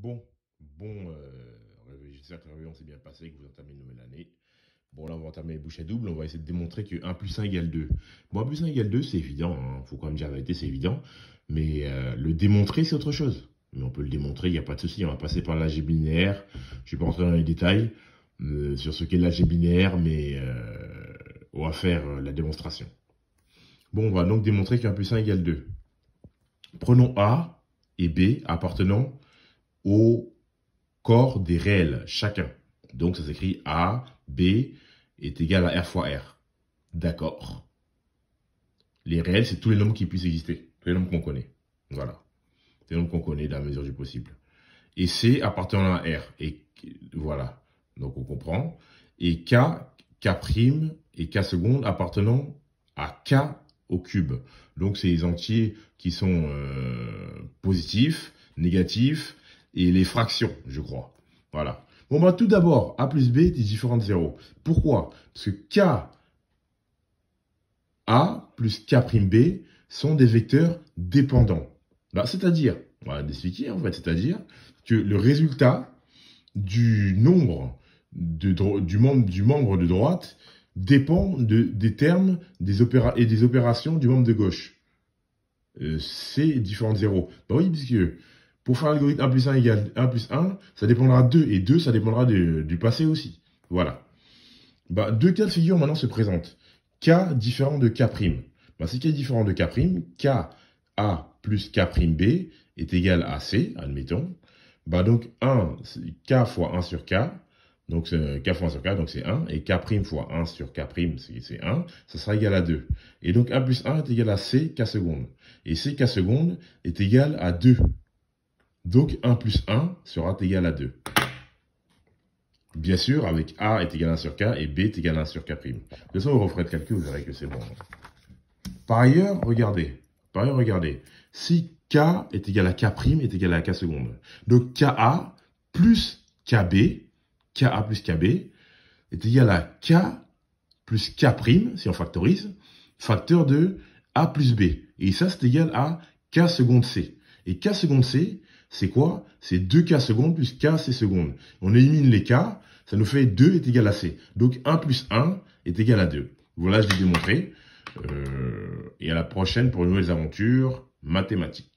Bon, bon, euh, j'espère que le s'est bien passée, que vous entamez une nouvelle année. Bon, là, on va entamer les bouchées doubles. On va essayer de démontrer que 1 plus 1 égale 2. Bon, 1 plus 1 égale 2, c'est évident. il hein. faut quand même dire la c'est évident. Mais euh, le démontrer, c'est autre chose. Mais on peut le démontrer, il n'y a pas de souci. On va passer par l'AG binaire. Je ne vais pas rentrer dans les détails euh, sur ce qu'est l'AG binaire, mais on va faire la démonstration. Bon, on va donc démontrer que plus 1 égale 2. Prenons A et B appartenant au corps des réels, chacun. Donc ça s'écrit A, B est égal à R fois R. D'accord. Les réels, c'est tous les nombres qui puissent exister, tous les nombres qu'on connaît. Voilà. Tous les nombres qu'on connaît dans la mesure du possible. Et C appartenant à R. Et voilà. Donc on comprend. Et K, K' et K seconde appartenant à K au cube. Donc c'est les entiers qui sont euh, positifs, négatifs, et les fractions, je crois. Voilà. Bon, bah, tout d'abord, A plus B est différent de 0. Pourquoi Parce que K A plus K'B sont des vecteurs dépendants. Bah, c'est-à-dire, on va l'expliquer en fait, c'est-à-dire que le résultat du nombre de, du, membre, du membre de droite dépend des termes des et des opérations du membre de gauche. Euh, c'est différent de 0. Bah oui, puisque pour faire l'algorithme 1 plus 1 égale 1 plus 1, ça dépendra de 2. Et 2, ça dépendra du passé aussi. Voilà. Bah, deux cas de figure maintenant se présentent. K différent de K'. Bah, si K est différent de K', K A plus B est égal à C, admettons. Bah, donc 1, K fois 1 sur K. Donc K fois 1 sur K, donc c'est 1. Euh, Et K' fois 1 sur K', c'est 1. Ça sera égal à 2. Et donc 1 plus 1 est égal à C K seconde. Et C K seconde est égal à 2. Donc 1 plus 1 sera égal à 2. Bien sûr, avec A est égal à 1 sur K et B est égal à 1 sur K'. De toute façon, vous referez le calcul, vous verrez que c'est bon. Par ailleurs, regardez. Si K est égal à K' est égal à K seconde. Donc KA plus KB, KA plus KB est égal à K plus K' si on factorise, facteur de A plus B. Et ça, c'est égal à K seconde C. Et K seconde C, c'est quoi C'est 2K secondes plus K C secondes. On élimine les K, ça nous fait 2 est égal à C. Donc 1 plus 1 est égal à 2. Voilà, je l'ai démontré. Euh, et à la prochaine pour une nouvelle aventure mathématique.